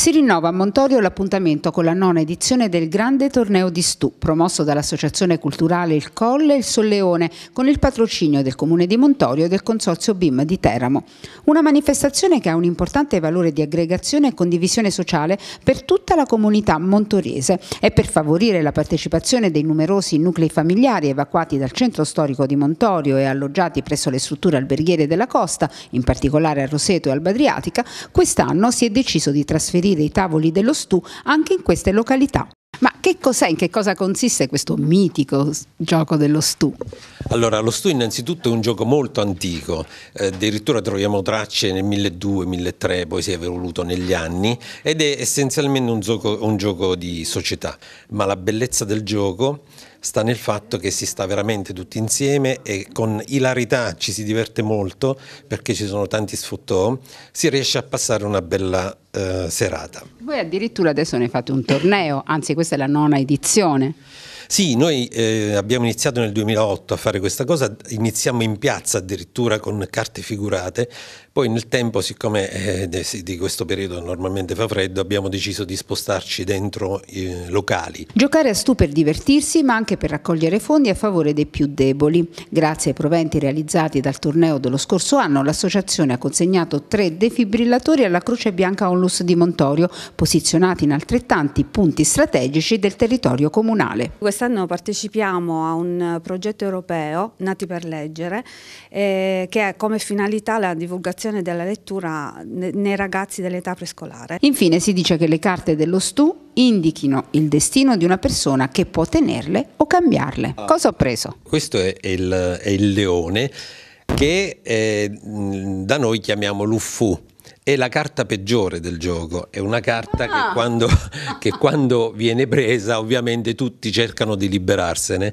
Si rinnova a Montorio l'appuntamento con la nona edizione del grande torneo di Stu, promosso dall'associazione culturale Il Colle e il Solleone, con il patrocinio del comune di Montorio e del consorzio BIM di Teramo. Una manifestazione che ha un importante valore di aggregazione e condivisione sociale per tutta la comunità montoriese e per favorire la partecipazione dei numerosi nuclei familiari evacuati dal centro storico di Montorio e alloggiati presso le strutture alberghiere della costa, in particolare a Roseto e Albadriatica, quest'anno si è deciso di trasferire aprire i tavoli dello STU anche in queste località. Ma che cos'è, in che cosa consiste questo mitico gioco dello stu? Allora, lo stu innanzitutto è un gioco molto antico, eh, addirittura troviamo tracce nel 1200-1300, poi si è evoluto negli anni, ed è essenzialmente un gioco, un gioco di società, ma la bellezza del gioco sta nel fatto che si sta veramente tutti insieme e con ilarità ci si diverte molto perché ci sono tanti sfottò, si riesce a passare una bella eh, serata. Voi addirittura adesso ne fate un torneo, anzi questa è la nona edizione. Sì, noi eh, abbiamo iniziato nel 2008 a fare questa cosa, iniziamo in piazza addirittura con carte figurate, poi nel tempo, siccome eh, di questo periodo normalmente fa freddo, abbiamo deciso di spostarci dentro eh, locali. Giocare a Stu per divertirsi, ma anche per raccogliere fondi a favore dei più deboli. Grazie ai proventi realizzati dal torneo dello scorso anno, l'associazione ha consegnato tre defibrillatori alla Croce Bianca Onlus di Montorio, posizionati in altrettanti punti strategici del territorio comunale quest'anno partecipiamo a un progetto europeo, Nati per Leggere, eh, che ha come finalità la divulgazione della lettura nei ragazzi dell'età prescolare. Infine si dice che le carte dello STU indichino il destino di una persona che può tenerle o cambiarle. Ah. Cosa ho preso? Questo è il, è il leone che eh, da noi chiamiamo l'uffu. È la carta peggiore del gioco, è una carta ah. che, quando, che quando viene presa ovviamente tutti cercano di liberarsene